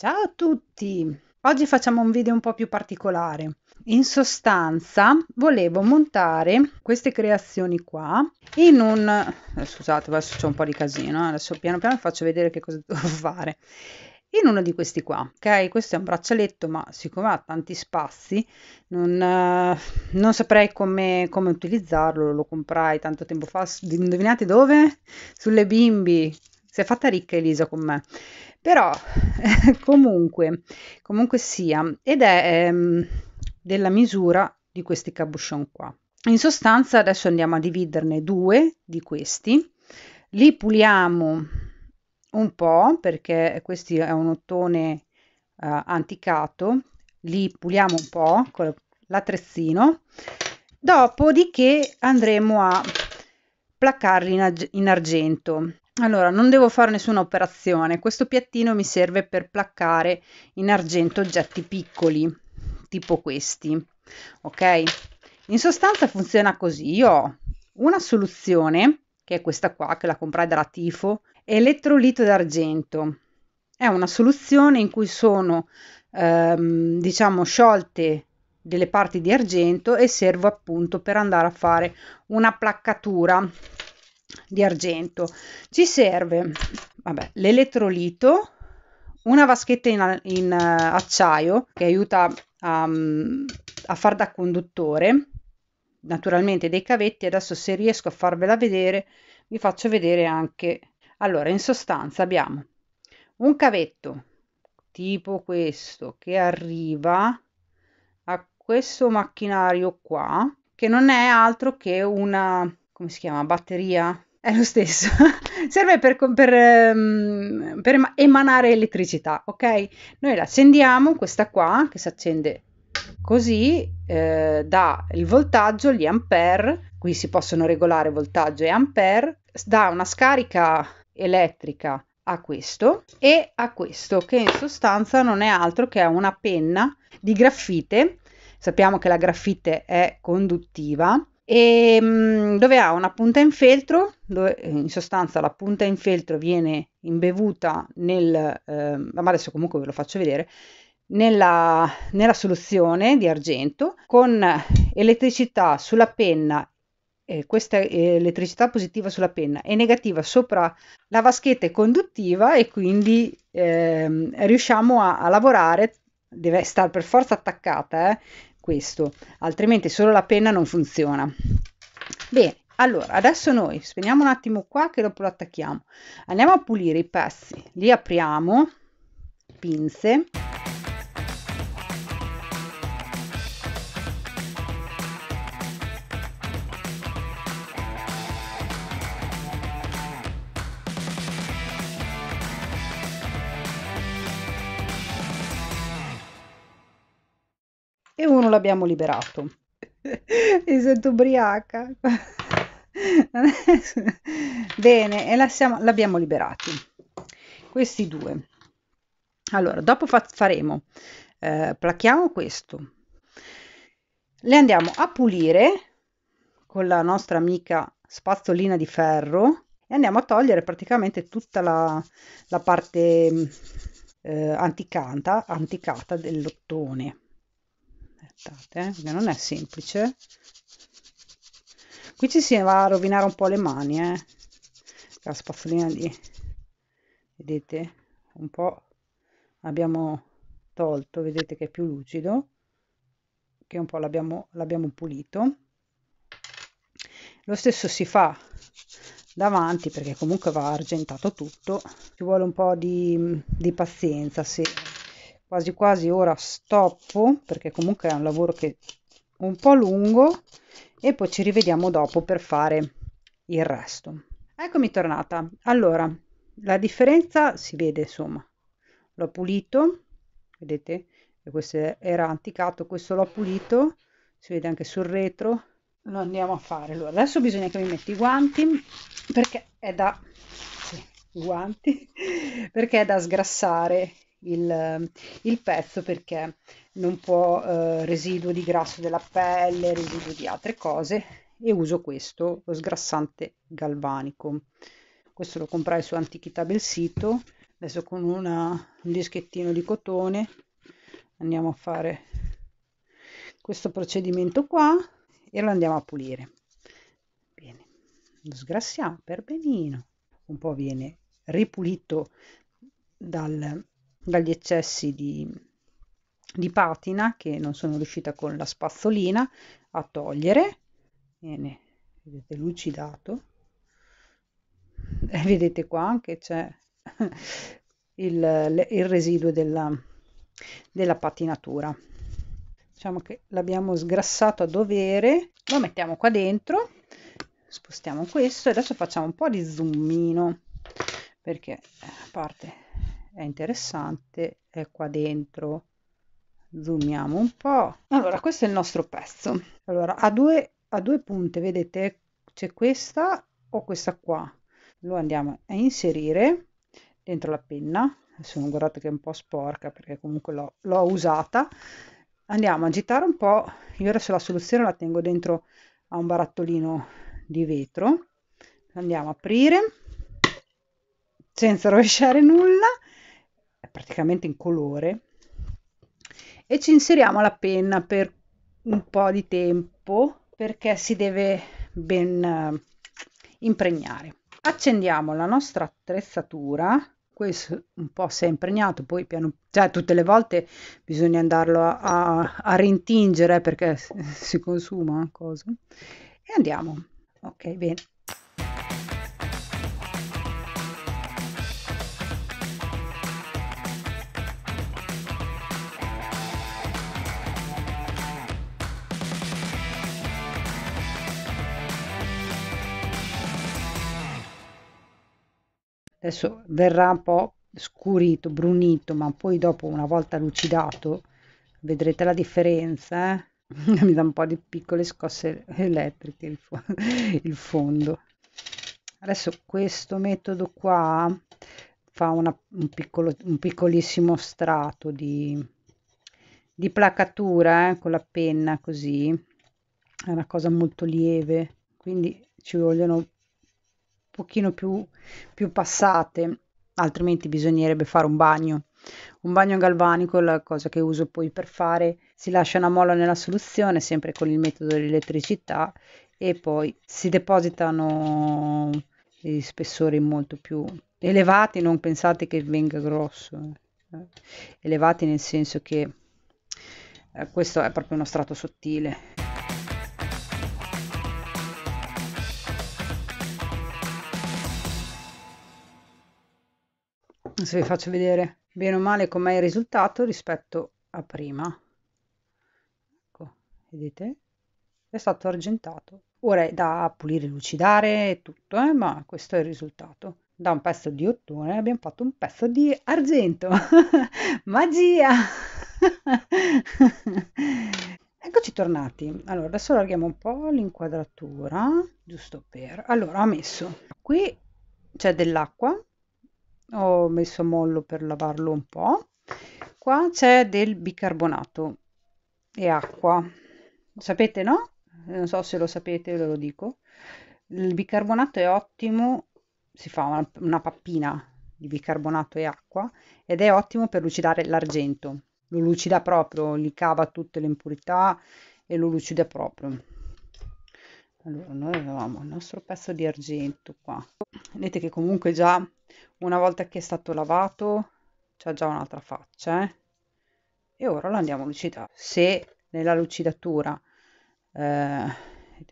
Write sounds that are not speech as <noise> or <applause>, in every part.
Ciao a tutti! Oggi facciamo un video un po' più particolare. In sostanza volevo montare queste creazioni qua in un... Eh, scusate, adesso c'è un po' di casino, eh, adesso piano piano faccio vedere che cosa <laughs> devo fare. In uno di questi qua, ok? Questo è un braccialetto, ma siccome ha tanti spazi, non, uh, non saprei come, come utilizzarlo, lo comprai tanto tempo fa, indovinate dove? Sulle bimbi, si è fatta ricca Elisa con me. Però <laughs> comunque, comunque sia, ed è ehm, della misura di questi cabuchon qua. In sostanza adesso andiamo a dividerne due di questi, li puliamo un po' perché questo è un ottone eh, anticato, li puliamo un po' con l'attrezzino, dopodiché andremo a placarli in, argento. Allora, non devo fare nessuna operazione, questo piattino mi serve per placcare in argento oggetti piccoli, tipo questi, ok? In sostanza funziona così, io ho una soluzione, che è questa qua, che la comprai dalla Tifo, elettrolito d'argento. È una soluzione in cui sono, ehm, diciamo, sciolte delle parti di argento e servo appunto per andare a fare una placcatura di argento. Ci serve vabbè, l'elettrolito, una vaschetta in, in eh, acciaio che aiuta a, mm, a far da conduttore, naturalmente dei cavetti. Adesso se riesco a farvela vedere, vi faccio vedere anche. Allora, in sostanza abbiamo un cavetto tipo questo che arriva a questo macchinario qua, che non è altro che una, come si chiama, batteria è lo stesso, <laughs> serve per, per, ehm, per, emanare elettricità, ok? Noi l'accendiamo, questa qua che si accende così, eh, dà il voltaggio, gli ampere, qui si possono regolare voltaggio e ampere, dà una scarica elettrica a questo e a questo che in sostanza non è altro che una penna di graffite, sappiamo che la graffite è conduttiva, e, ehm, dove ha una punta in feltro, dove, eh, in sostanza la punta in feltro viene imbevuta nel, eh, ma adesso comunque ve lo faccio vedere, nella, nella soluzione di argento con elettricità sulla penna eh, questa elettricità positiva sulla penna e negativa sopra la vaschetta conduttiva e quindi eh, riusciamo a, a, lavorare, deve stare per forza attaccata, eh, questo, altrimenti solo la penna non funziona. Bene, allora adesso noi spegniamo un attimo qua che dopo lo attacchiamo. Andiamo a pulire i pezzi, li apriamo, pinze. l'abbiamo liberato. Mi <laughs> sento ubriaca. <laughs> Bene, e la siamo, l'abbiamo liberati. Questi due. Allora, dopo fa- faremo, eh, placchiamo questo. Le andiamo a pulire con la nostra amica spazzolina di ferro e andiamo a togliere praticamente tutta la, la parte mm, eh, anticata, anticata dell'ottone aspettate eh, che non è semplice qui ci si va a rovinare un po' le mani eh. la spazzolina lì vedete un po' abbiamo tolto vedete che è più lucido che un po' l'abbiamo pulito lo stesso si fa davanti perché comunque va argentato tutto ci vuole un po' di, di pazienza se quasi quasi ora stoppo perché comunque è un lavoro che un po' lungo e poi ci rivediamo dopo per fare il resto eccomi tornata allora la differenza si vede insomma l'ho pulito vedete questo era anticato questo l'ho pulito si vede anche sul retro lo andiamo a fare allora, adesso bisogna che mi metti i guanti perché è da sì, guanti <laughs> perché è da sgrassare il, il pezzo perché non può eh, residuo di grasso della pelle, residuo di altre cose e uso questo lo sgrassante galvanico. Questo lo comprai su Antichità del sito, adesso con una, un dischettino di cotone andiamo a fare questo procedimento qua e lo andiamo a pulire. Bene, lo sgrassiamo per benino, un po' viene ripulito dal, dagli eccessi di, di patina che non sono riuscita con la spazzolina a togliere. Bene, vedete lucidato. E eh, vedete qua anche c'è <laughs> il, il, residuo della, della patinatura. Diciamo che l'abbiamo sgrassato a dovere. Lo mettiamo qua dentro. Spostiamo questo e adesso facciamo un po' di zoomino perché eh, a parte è interessante è qua dentro zoomiamo un po allora questo è il nostro pezzo allora a due a due punte vedete c'è questa o questa qua lo andiamo a inserire dentro la penna adesso non guardate che è un po' sporca perché comunque l'ho usata andiamo a agitare un po io adesso la soluzione la tengo dentro a un barattolino di vetro andiamo a aprire senza rovesciare nulla praticamente in colore e ci inseriamo la penna per un po' di tempo perché si deve ben eh, impregnare. Accendiamo la nostra attrezzatura, questo un po' si è impregnato, poi piano, cioè tutte le volte bisogna andarlo a, a, a rintingere eh, perché si consuma una eh, cosa. E andiamo. Ok, bene. adesso verrà un po' scurito, brunito, ma poi dopo una volta lucidato vedrete la differenza, eh? <laughs> mi dà un po' di piccole scosse elettriche il, fo <laughs> il fondo. Adesso questo metodo qua fa una, un, piccolo, un piccolissimo strato di, di placatura eh, con la penna così, è una cosa molto lieve, quindi ci vogliono pochino più, più passate, altrimenti bisognerebbe fare un bagno. Un bagno galvanico è la cosa che uso poi per fare, si lascia una molla nella soluzione sempre con il metodo dell'elettricità e poi si depositano gli spessori molto più elevati, non pensate che venga grosso, eh. elevati nel senso che eh, questo è proprio uno strato sottile. se vi faccio vedere bene o male com'è il risultato rispetto a prima. Ecco, vedete? È stato argentato. Ora è da pulire, lucidare e tutto, eh? ma questo è il risultato. Da un pezzo di ottone abbiamo fatto un pezzo di argento. <laughs> Magia! <laughs> Eccoci tornati. Allora, adesso allarghiamo un po' l'inquadratura, giusto per... Allora, ho messo qui c'è dell'acqua ho messo a mollo per lavarlo un po'. Qua c'è del bicarbonato e acqua. sapete no? Non so se lo sapete, ve lo dico. Il bicarbonato è ottimo, si fa una, una pappina di bicarbonato e acqua ed è ottimo per lucidare l'argento. Lo lucida proprio, li cava tutte le impurità e lo lucida proprio. Allora, noi avevamo il nostro pezzo di argento qua. Vedete che comunque già una volta che è stato lavato c'è già un'altra faccia, eh. E ora lo andiamo a lucidare. Se nella lucidatura, eh,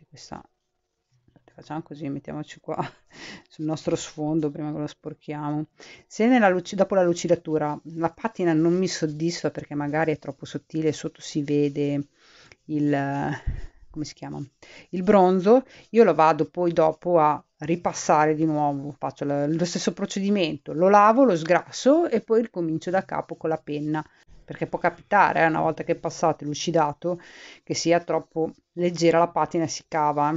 questa, facciamo così, mettiamoci qua <laughs> sul nostro sfondo prima che lo sporchiamo. Se nella dopo la lucidatura la patina non mi soddisfa perché magari è troppo sottile, sotto si vede il come si chiama? Il bronzo, io lo vado poi dopo a ripassare di nuovo, faccio lo stesso procedimento, lo lavo, lo sgrasso e poi ricomincio da capo con la penna, perché può capitare eh, una volta che passate l'ucidato che sia troppo leggera la patina e si cava.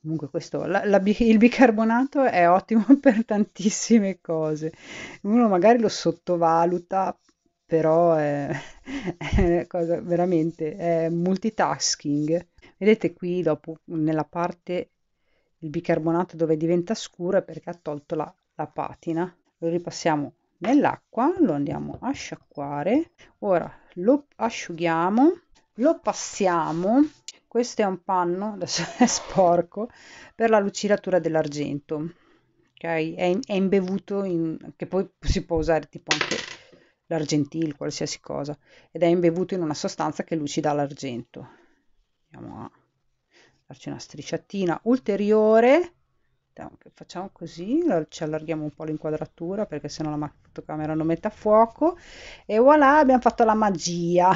Comunque questo, la, la, il bicarbonato è ottimo <laughs> per tantissime cose, uno magari lo sottovaluta, però è, <laughs> è cosa, veramente è multitasking Vedete qui dopo nella parte il bicarbonato dove diventa scuro è perché ha tolto la, la patina. Lo ripassiamo nell'acqua, lo andiamo a sciacquare. Ora lo asciughiamo, lo passiamo. Questo è un panno, adesso <laughs> è sporco, per la lucidatura dell'argento. Okay? È, è imbevuto, in, che poi si può usare tipo anche l'argentil, qualsiasi cosa, ed è imbevuto in una sostanza che lucida l'argento andiamo a darci una strisciatina ulteriore facciamo così ci allarghiamo un po' l'inquadratura perché sennò la fotocamera non mette a fuoco e voilà abbiamo fatto la magia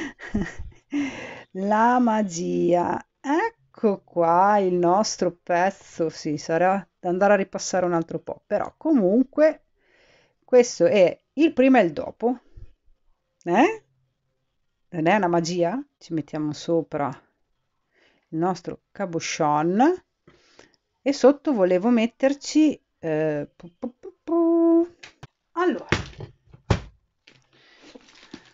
<laughs> la magia ecco qua il nostro pezzo si sì, sarà da andare a ripassare un altro po' però comunque questo è il prima e il dopo eh? non è una magia, ci mettiamo sopra il nostro cabochon e sotto volevo metterci eh, pu pu pu allora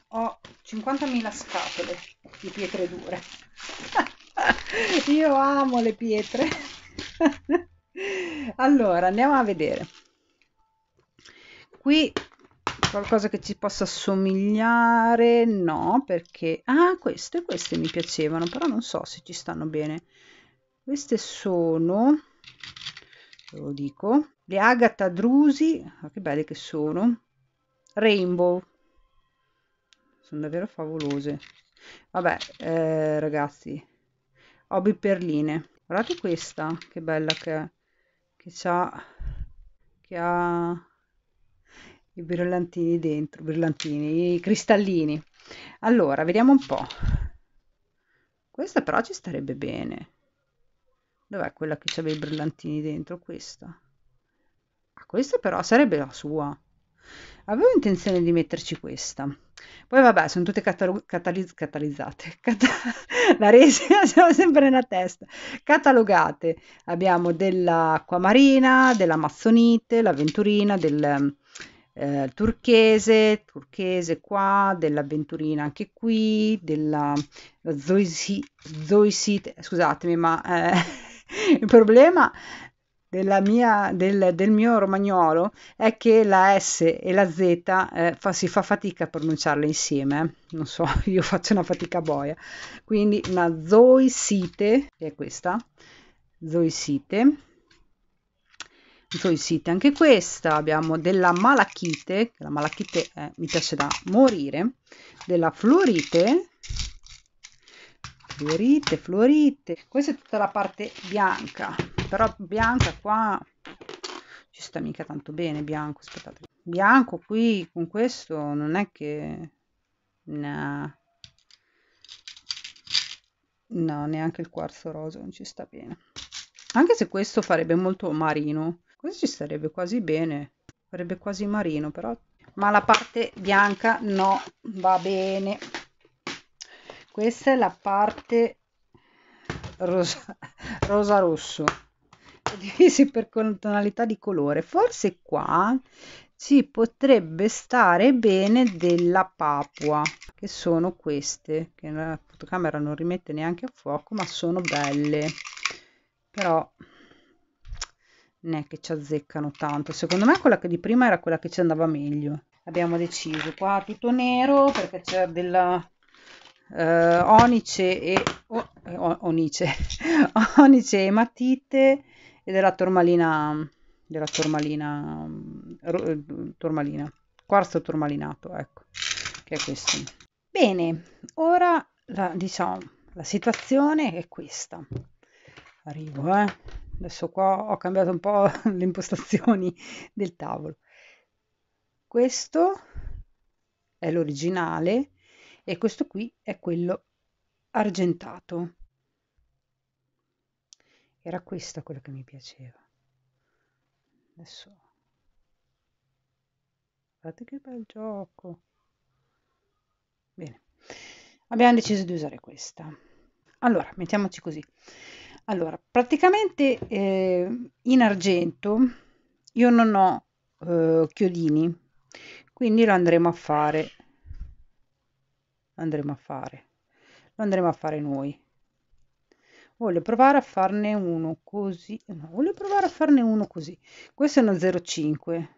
ho 50.000 scatole di pietre dure <laughs> io amo le pietre <laughs> allora andiamo a vedere qui Qualcosa che ci possa somigliare? No, perché... Ah, queste, queste mi piacevano, però non so se ci stanno bene. Queste sono, ve lo dico, le agata Drusi, oh, che belle che sono, Rainbow, sono davvero favolose. Vabbè, eh, ragazzi, hobby perline. Guardate questa, che bella che, che ha... Che ha i brillantini dentro, brillantini, i cristallini. Allora, vediamo un po'. Questa però ci starebbe bene. Dov'è quella che c'aveva i brillantini dentro? Questa. Ah, questa però sarebbe la sua. Avevo intenzione di metterci questa. Poi vabbè, sono tutte catalog- catalizzate. <laughs> Cata- la resina <laughs> siamo sempre nella testa. Catalogate. Abbiamo dell'acquamarina, dell'amazzonite, la venturina, del eh, turchese, turchese qua, dell'avventurina anche qui, della zoisit, zoisit scusatemi ma eh, <laughs> il problema della mia, del, del, mio romagnolo è che la S e la Z eh, fa, si fa fatica a pronunciarle insieme, eh. non so, <laughs> io faccio una fatica boia, quindi una zoisite, che è questa, zoisite, introisite anche questa abbiamo della malachite la malachite eh, mi piace da morire della florite florite florite questa è tutta la parte bianca però bianca qua ci sta mica tanto bene bianco aspettate bianco qui con questo non è che nah. no neanche il quarzo rosa non ci sta bene anche se questo farebbe molto marino Così ci starebbe quasi bene, sarebbe quasi marino, però... Ma la parte bianca no, va bene. Questa è la parte rosa, <laughs> rosa rosso, divisi per tonalità di colore. Forse qua ci potrebbe stare bene della papua che sono queste che la fotocamera non rimette neanche a fuoco ma sono belle però non che ci azzeccano tanto secondo me quella che di prima era quella che ci andava meglio abbiamo deciso qua tutto nero perché c'è della eh, onice e oh, onice <laughs> onice e matite e della tormalina della tormalina mm, eh, tormalina quarzo tormalinato ecco che è questo bene ora la, diciamo la situazione è questa arrivo eh Adesso qua ho cambiato un po' <laughs> le impostazioni del tavolo. Questo è l'originale e questo qui è quello argentato. Era questa quella che mi piaceva. Adesso guardate che bel gioco. Bene. Abbiamo deciso di usare questa. Allora, mettiamoci così. Allora, praticamente eh, in argento io non ho eh, chiodini, quindi lo andremo a fare. Andremo a fare. Lo andremo a fare noi. Voglio provare a farne uno così. No, voglio provare a farne uno così. Questo è uno 0,5.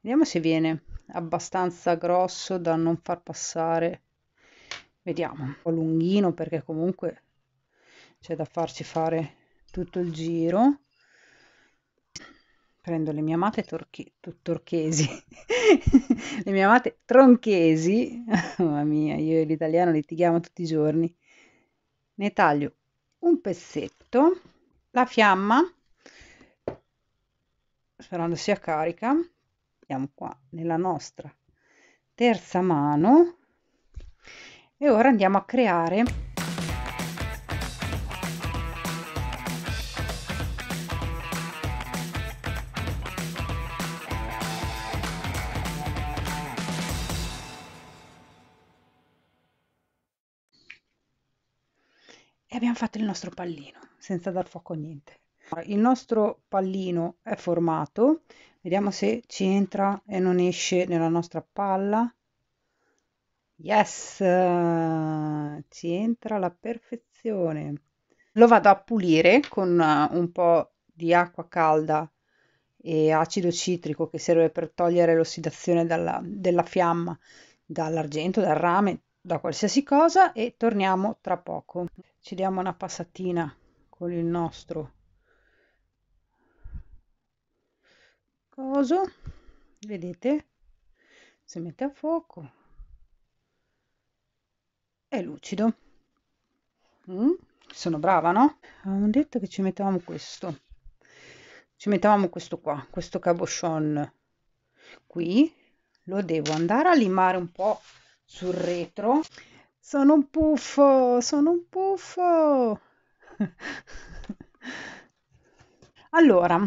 Vediamo se viene abbastanza grosso da non far passare. Vediamo. Un po' lunghino perché comunque c'è da farci fare tutto il giro prendo le mie amate torchi, torchesi <laughs> le mie amate tronchesi <laughs> mamma mia io e l'italiano litighiamo tutti i giorni ne taglio un pezzetto la fiamma sperando sia carica andiamo qua nella nostra terza mano e ora andiamo a creare fatto il nostro pallino, senza dar fuoco a niente. Il nostro pallino è formato, vediamo se ci entra e non esce nella nostra palla. Yes, ci entra alla perfezione. Lo vado a pulire con eh, un po' di acqua calda e acido citrico che serve per togliere l'ossidazione della fiamma dall'argento, dal rame, da qualsiasi cosa e torniamo tra poco ci diamo una passatina con il nostro coso vedete si mette a fuoco è lucido mm? sono brava no avevamo detto che ci mettevamo questo ci mettevamo questo qua questo cabochon qui lo devo andare a limare un po sul retro sono un puffo, sono un puffo. Allora,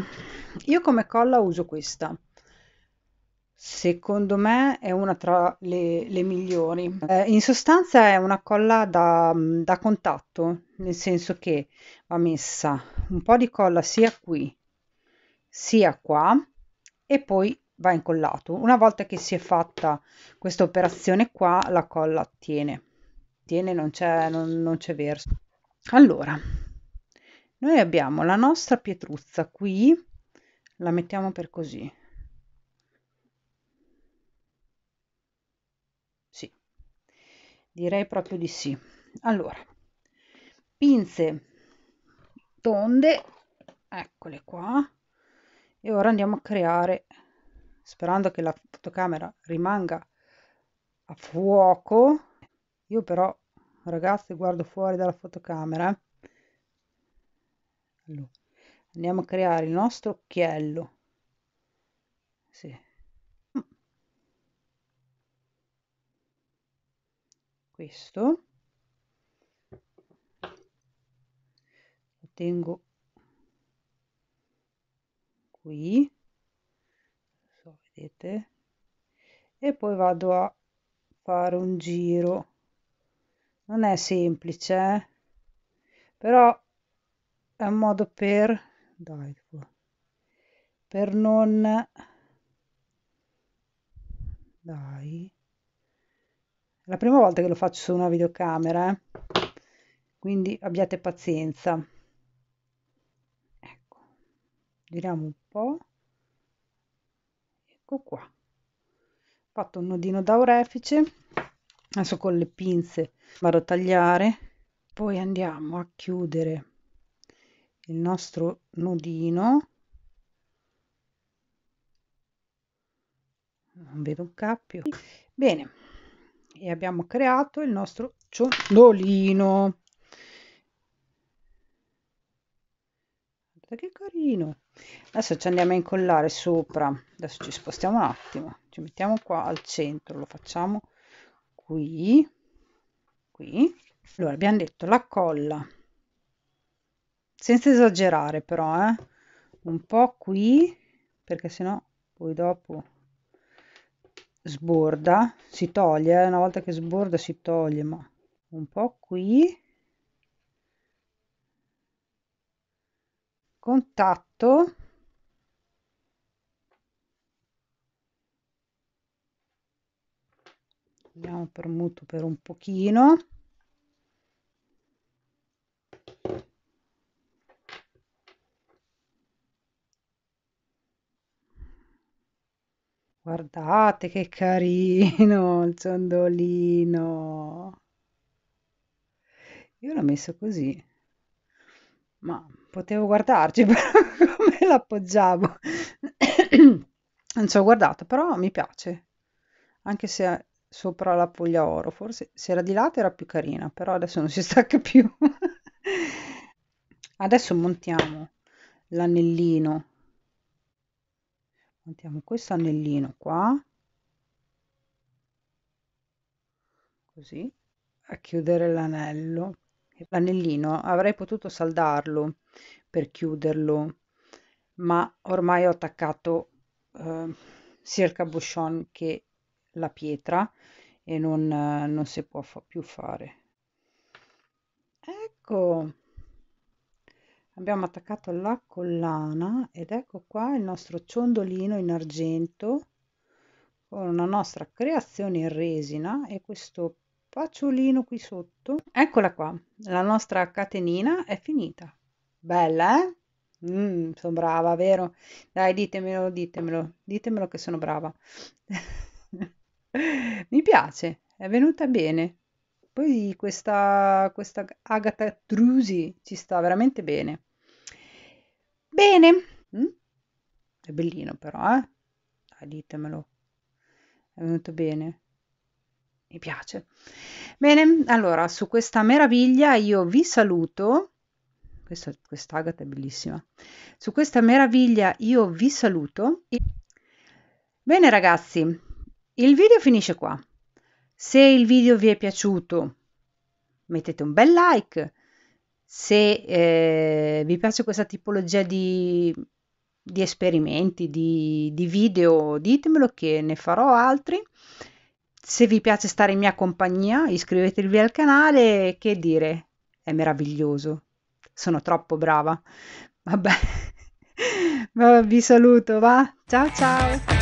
io come colla uso questa. Secondo me è una tra le, le migliori. Eh, in sostanza è una colla da, da, contatto, nel senso che va messa un po' di colla sia qui sia qua e poi va incollato. Una volta che si è fatta questa operazione qua, la colla tiene tiene, non c'è, non, non c'è verso. Allora, noi abbiamo la nostra pietruzza qui, la mettiamo per così. Sì, direi proprio di sì. Allora, pinze tonde, eccole qua, e ora andiamo a creare, sperando che la fotocamera rimanga a fuoco, io però ragazzi guardo fuori dalla fotocamera allora, andiamo a creare il nostro occhiello sì. questo lo tengo qui so, vedete e poi vado a fare un giro non è semplice, eh. però è un modo per, dai, per non, dai, la prima volta che lo faccio su una videocamera, eh? quindi abbiate pazienza. Ecco, giriamo un po', ecco qua, ho fatto un nodino da orefice, adesso con le pinze vado a tagliare poi andiamo a chiudere il nostro nodino non vedo un cappio bene e abbiamo creato il nostro ciondolino guarda che carino adesso ci andiamo a incollare sopra adesso ci spostiamo un attimo ci mettiamo qua al centro lo facciamo qui qui. Allora, abbiamo detto la colla, senza esagerare però, eh? un po' qui, perché sennò poi dopo sborda, si toglie, eh? una volta che sborda si toglie, ma un po' qui, contatto, abbiamo premuto per un pochino guardate che carino il ciondolino io l'ho messo così ma potevo guardarci <laughs> però come l'appoggiavo <coughs> non ci ho guardato però mi piace anche se sopra la Puglia Oro, forse se era di lato era più carina, però adesso non si <laughs> stacca più. adesso montiamo l'anellino. Montiamo questo anellino qua. Così, a chiudere l'anello. L'anellino avrei potuto saldarlo per chiuderlo, ma ormai ho attaccato eh, sia il cabochon che la pietra e non, non si può fa più fare. Ecco, abbiamo attaccato la collana ed ecco qua il nostro ciondolino in argento con la nostra creazione in resina e questo faciolino qui sotto. Eccola qua, la nostra catenina è finita. Bella, eh? Mm, sono brava, vero? Dai, ditemelo, ditemelo, ditemelo che sono brava. <laughs> <laughs> Mi piace, è venuta bene. Poi questa, questa Agatha Drusi ci sta veramente bene. Bene, mm? è bellino però, eh? Dai, ditemelo, è venuto bene. Mi piace. Bene, allora su questa meraviglia io vi saluto. Questa, quest'agata è bellissima. Su questa meraviglia io vi saluto. Bene ragazzi, il video finisce qua. Se il video vi è piaciuto, mettete un bel like. Se eh, vi piace questa tipologia di, di esperimenti, di, di video, ditemelo che ne farò altri. Se vi piace stare in mia compagnia, iscrivetevi al canale. Che dire, è meraviglioso. Sono troppo brava. Vabbè, <laughs> vi saluto, va. Ciao ciao.